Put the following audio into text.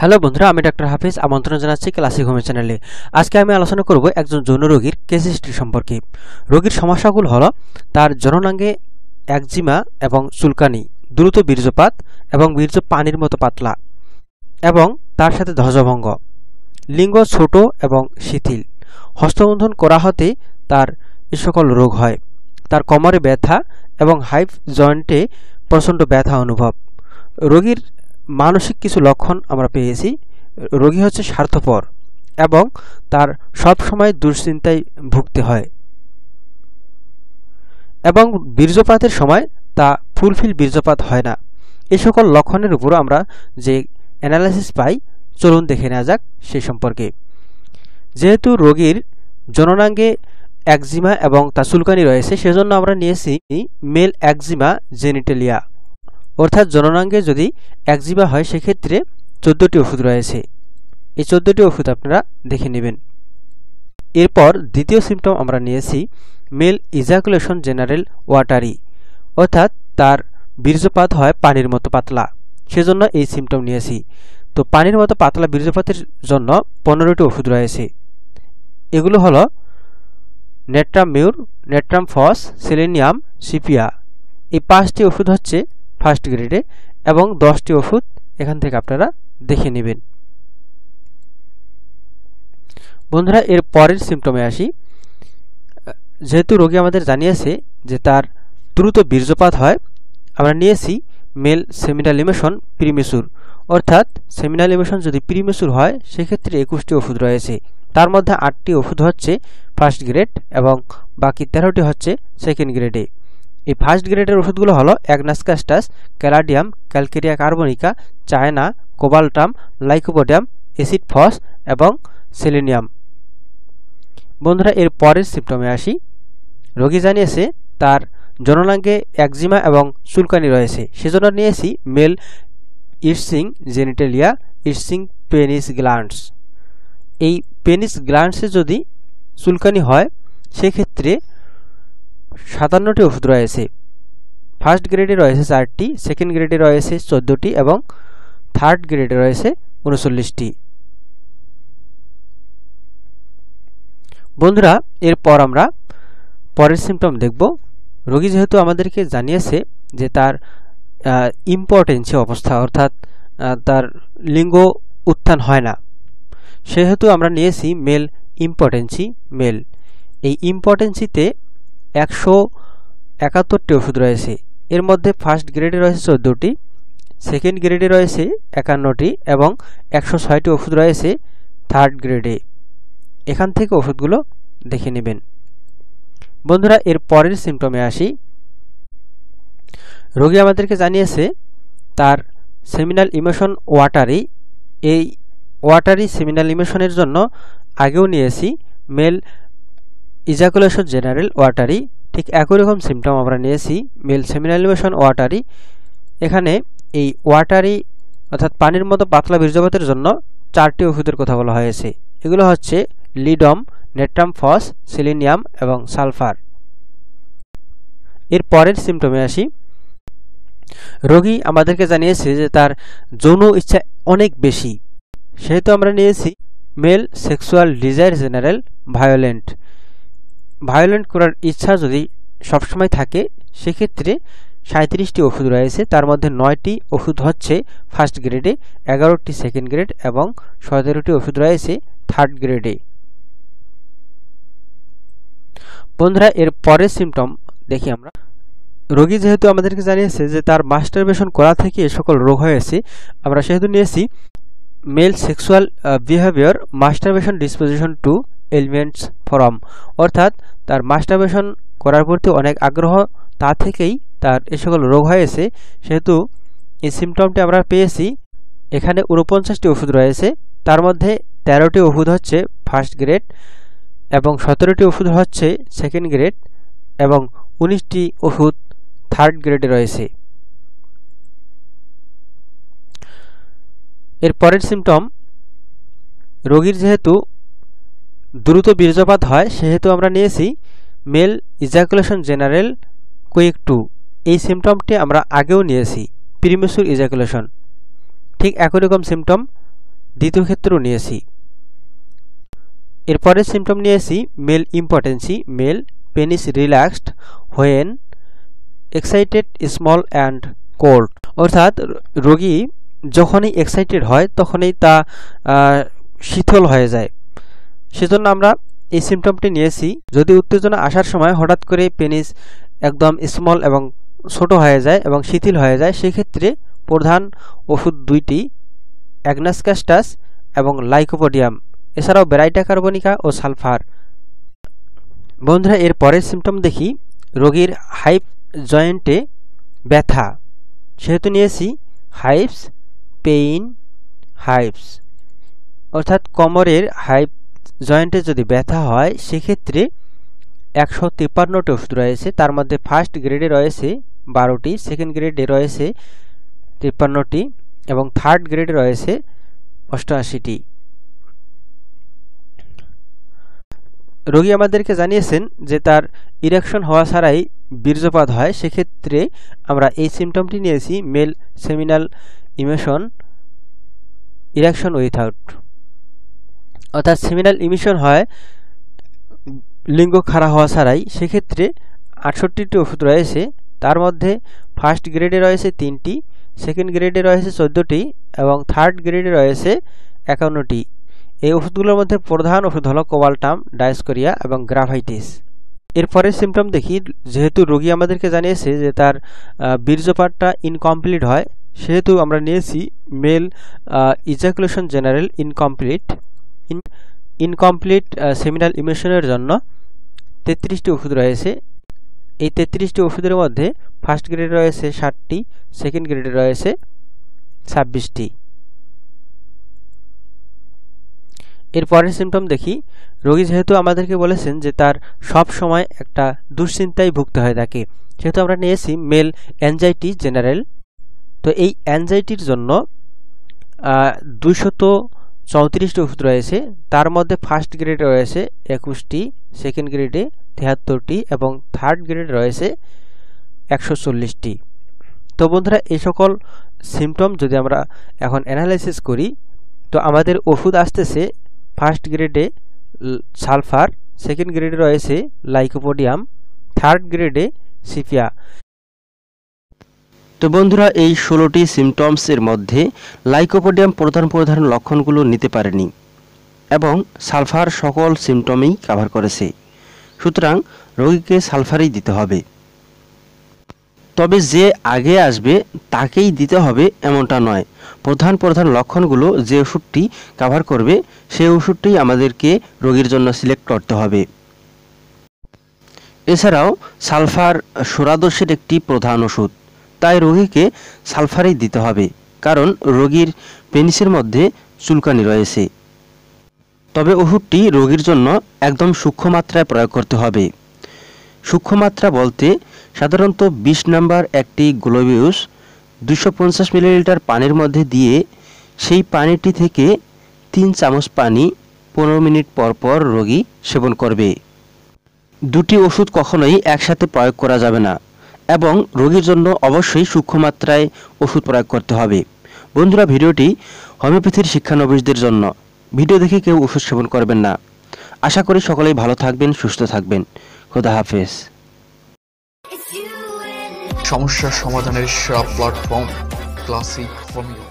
hello বন্ধুরা আমি doctor হাফিজ আমন্ত্রণ জানাচ্ছি ক্লাসিক হোম চ্যানেলে আজকে আমি আলোচনা করব একজন যৌন রোগীর কেস হিস্ট্রি সম্পর্কে রোগীর সমস্যাগুলো হল তার জননাঙ্গে একজিমা এবং চুলকানি দ্রুত বীর্যপাত এবং বীর্য পানির মতো পাতলা এবং তার সাথে ধ্বজভঙ্গ লিঙ্গ ছোট এবং শিথিল হস্তবন্ধন করা হতে তার এ সকল রোগ হয় তার কোমরে ব্যথা এবং হাইফ জয়েন্টে প্রচণ্ড ব্যথা অনুভব রোগীর মানসিক কিছু লক্ষণ আমরা পেয়েছি রোগী হচ্ছে স্বার্থপর এবং তার সব সময় দুশ্চিন্তায় ভুগতে হয় এবং বীর্যপাতের সময় তা ফুলফিল বীর্যপাত হয় না এ সকল লক্ষণের উপরও আমরা যে অ্যানালাইসিস পাই চলুন দেখে নেওয়া যাক সে সম্পর্কে যেহেতু রোগীর জননাঙ্গে একজিমা এবং তা চুলকানি রয়েছে সেজন্য আমরা নিয়েছি মেল একজিমা জেনিটেলিয়া অর্থাৎ জননাঙ্গে যদি একজিবা হয় সেক্ষেত্রে চোদ্দোটি ওষুধ রয়েছে এই চোদ্দোটি ওষুধ আপনারা দেখে নেবেন এরপর দ্বিতীয় সিমটম আমরা নিয়েছি মেল ইজাকুলেশন জেনারেল ওয়াটারি অর্থাৎ তার বীর্যপাত হয় পানির মতো পাতলা সেজন্য এই সিমটম নিয়েছি তো পানির মতো পাতলা বীর্যপাতের জন্য পনেরোটি ওষুধ রয়েছে এগুলো হলো natrum mur natrum phos selenium sepia এই পাঁচটি ওষুধ হচ্ছে ফার্স্ট গ্রেডে এবং দশটি ওষুধ এখান থেকে আপনারা দেখে নেবেন বন্ধুরা এর পরের সিমটমে আসি যেহেতু রোগী আমাদের জানিয়েছে যে তার দ্রুত বীর্যপাত হয় আমরা নিয়েছি মেল সেমিনাল ইমেশন প্রিমেসুর অর্থাৎ সেমিনাল ইমেশন যদি প্রিমেসুর হয় সেক্ষেত্রে একুশটি ওষুধ রয়েছে তার মধ্যে আটটি ওষুধ হচ্ছে ফার্স্ট গ্রেড এবং বাকি তেরোটি হচ্ছে সেকেন্ড গ্রেডে এই ফার্স্ট গ্রেডের ওষুধগুলো হলো agnus castus caladium calcarea carbonica china cobaltum lycopodium acid phos এবং সেলিনিয়াম বন্ধুরা এর পরের সিপ্টমে আসি রোগী জানিয়েছে তার জননাঙ্গে একজিমা এবং চুলকানি রয়েছে সেজন্য নিয়েছি mail I-Tsing genitalia I-Tsing penis গ্লান্ডস এই পেনিস গ্লান্ডসে যদি চুলকানি হয় সেক্ষেত্রে সাতান্নটি ওষুধ রয়েছে ফার্স্ট গ্রেডে রয়েছে চারটি সেকেন্ড গ্রেডে রয়েছে চোদ্দোটি এবং থার্ড গ্রেডে রয়েছে উনচল্লিশটি বন্ধুরা এরপর আমরা পরের সিমটম দেখব রোগী যেহেতু আমাদেরকে জানিয়েছে যে তার ইম্পর্টেন্সি অবস্থা অর্থাৎ তার লিঙ্গ উত্থান হয় না সেহেতু আমরা নিয়েছি মেল ইম্পর্টেন্সি মেল এই ইম্পর্টেন্সিতে একশো একাত্তরটি ওষুধ রয়েছে এর মধ্যে ফার্স্ট গ্রেডে রয়েছে চোদ্দোটি সেকেন্ড গ্রেডে রয়েছে একান্নটি এবং একশো ছয়টি ওষুধ রয়েছে থার্ড গ্রেডে এখান থেকে ওষুধগুলো দেখে নেবেন বন্ধুরা এর পরের সিমটমে আসি রোগী আমাদেরকে জানিয়েছে তার সেমিনাল ইমোশন ওয়াটারি এই ওয়াটারি সেমিনাল ইমোশনের জন্য আগেও নিয়েছি মেল ইজাকুলেশন জেনারেল ওয়াটারি ঠিক একই রকম সিমটম আমরা নিয়েছি মেল সেমিনালিভেশন ওয়াটারি এখানে এই ওয়াটারি অর্থাৎ পানির মতো পাতলা বীর্যপাতের জন্য চারটি ওষুধের কথা বলা হয়েছে এগুলো হচ্ছে লিডম নেট্রাম ফস সিলিনিয়াম এবং সালফার এর পরের সিমটমে আসি রোগী আমাদেরকে জানিয়েছে যে তার যৌন ইচ্ছা অনেক বেশি সেহেতু আমরা নিয়েছি male sexual desire general violent violent করার ইচ্ছা যদি সবসময় থাকে সেক্ষেত্রে সাঁত্রিশটি ওষুধ রয়েছে তার মধ্যে নয়টি ওষুধ হচ্ছে ফার্স্ট গ্রেডে এগারোটি সেকেন্ড গ্রেড এবং সতেরোটি ওষুধ রয়েছে থার্ড গ্রেডে বন্ধুরা এর পরের সিমটম দেখি আমরা রোগী যেহেতু আমাদেরকে জানিয়েছে যে তার মাস্টারবেশন করা থেকে এ সকল রোগ হয়েছে আমরা সেহেতু নিয়েছি male sexual behaviour masturbation disposition to elements form অর্থাৎ তার মাস্টারবেশন করার প্রতি অনেক আগ্রহ তা থেকেই তার এ সকল রোগ হয়েছে সেহেতু এই সিমটমটি আমরা পেয়েছি এখানে উনপঞ্চাশটি ওষুধ রয়েছে তার মধ্যে তেরোটি ওষুধ হচ্ছে ফার্স্ট গ্রেড এবং সতেরোটি ওষুধ হচ্ছে সেকেন্ড গ্রেড এবং উনিশটি ওষুধ থার্ড গ্রেডে রয়েছে এর পরের সিমটম রোগীর যেহেতু দ্রুত বীর্যপাত হয় সেহেতু আমরা নিয়েছি male ejaculation general quick too এই সিমটমটি আমরা আগেও নিয়েছি প্রিমেসুর ইজাকুলেশন ঠিক একই রকম সিমটম দ্বিতীয় ক্ষেত্রেও নিয়েছি এরপরের সিমটম নিয়েছি male impotency male penis relaxed when excited small and cold অর্থাৎ রোগী যখনই এক্সাইটেড হয় তখনই তা শীতল হয়ে যায় সেজন্য আমরা এই সিমটমটি নিয়েছি যদি উত্তেজনা আসার সময় হঠাৎ করে পেনিস একদম স্মল এবং ছোট হয়ে যায় এবং শিথিল হয়ে যায় সেক্ষেত্রে প্রধান ওষুধ দুইটি অ্যাগনাসক্যাস্টাস এবং লাইকোপোডিয়াম এছাড়াও ব্যারাইটা কার্বনিকা ও সালফার বন্ধুরা এর পরের সিমটম দেখি রোগীর হাইপ জয়েন্টে ব্যথা সেহেতু নিয়েছি হাইপস পেইন হাইপস অর্থাৎ কোমরের হাইপ জয়েন্টে যদি ব্যথা হয় সেক্ষেত্রে একশো তিপ্পান্নটি ওষুধ রয়েছে তার মধ্যে ফার্স্ট গ্রেডে রয়েছে বারোটি সেকেন্ড গ্রেডে রয়েছে তিপ্পান্নটি এবং থার্ড গ্রেডে রয়েছে অষ্টআশিটি রোগী আমাদেরকে জানিয়েছেন যে তার ইরেকশন হওয়া ছাড়াই বীর্যপাত হয় সেক্ষেত্রে আমরা এই সিমটমটি নিয়েছি male seminal emission erection without অর্থাৎ সেমিনাল ইমিশন হয় লিঙ্গ খাড়া হওয়া ছাড়াই সেক্ষেত্রে আটষট্টিটি ওষুধ রয়েছে তার মধ্যে ফার্স্ট গ্রেডে রয়েছে তিনটি সেকেন্ড গ্রেডে রয়েছে চোদ্দটি এবং থার্ড গ্রেডে রয়েছে একান্নটি এই ওষুধগুলোর মধ্যে প্রধান ওষুধ হলো কোবাল্টাম ডায়সকোরিয়া এবং গ্রাফাইটিস এরপরে সিমটম দেখি যেহেতু রোগী আমাদেরকে জানিয়েছে যে তার বীর্যপাতটা ইনকমপ্লিট হয় সেহেতু আমরা নিয়েছি male ejaculation general incomplete incomplete seminal ইমিশনের জন্য তেত্রিশটি ওষুধ রয়েছে এই তেত্রিশটি ওষুধের মধ্যে ফার্স্ট গ্রেডে রয়েছে ষাটটি সেকেন্ড গ্রেডে রয়েছে ছাব্বিশটি এরপরের সিমটম দেখি রোগী যেহেতু আমাদেরকে বলেছেন যে তার সব সময় একটা দুশ্চিন্তায় ভুগতে হয় তাকে সেহেতু আমরা নিয়েছি মেল অ্যাংজাইটি জেনারেল তো এই অ্যাংজাইটির জন্য দুইশত চৌত্রিশটি ওষুধ রয়েছে তার মধ্যে ফার্স্ট গ্রেড রয়েছে একুশটি সেকেন্ড গ্রেডে তেহাত্তরটি এবং থার্ড গ্রেড রয়েছে একশো চল্লিশটি তো বন্ধুরা এই সকল সিমটম যদি আমরা এখন অ্যানালাইসিস করি তো আমাদের ওষুধ আসতেছে ফার্স্ট গ্রেডে সালফার সেকেন্ড গ্রেডে রয়েছে লাইকোপোডিয়াম থার্ড গ্রেডে সিপিয়া তো বন্ধুরা এই ষোলোটি সিমটমসের মধ্যে লাইকোপোডিয়াম প্রধান প্রধান লক্ষণগুলো নিতে পারেনি এবং সালফার সকল সিমটমেই কাভার করেছে সুতরাং রোগীকে সালফারই দিতে হবে তবে যে আগে আসবে তাকেই দিতে হবে এমনটা নয় প্রধান প্রধান লক্ষণগুলো যে ওষুধটি কাভার করবে সেই ওষুধটি আমাদেরকে রোগীর জন্য সিলেক্ট করতে হবে এছাড়াও সালফার সোরাদোষের একটি প্রধান ওষুধ তাই রোগীকে সালফারেই দিতে হবে কারণ রোগীর পেনিসের মধ্যে চুলকানি রয়েছে তবে ওষুধটি রোগীর জন্য একদম সূক্ষ্ম মাত্রায় প্রয়োগ করতে হবে সূক্ষ্ম মাত্রা বলতে সাধারণত ২০ নাম্বার একটি গ্লোবিউস দুশো পঞ্চাশ মিলিলিটার পানির মধ্যে দিয়ে সেই পানিটি থেকে তিন চামচ পানি পনেরো মিনিট পর পর রোগী সেবন করবে দুটি ওষুধ কখনোই একসাথে প্রয়োগ করা যাবে না এবং রোগীর জন্য অবশ্যই সূক্ষ্মমাত্রায় ওষুধ প্রয়োগ করতে হবে বন্ধুরা ভিডিওটি হোমিওপ্যাথির শিক্ষানবিশদের জন্য ভিডিও দেখে কেউ ওষুধ সেবন করবেন না আশা করি সকলেই ভালো থাকবেন সুস্থ থাকবেন খোদা হাফেজ সমস্যা সমাধানের সব প্ল্যাটফর্ম ক্লাসিক হোমিও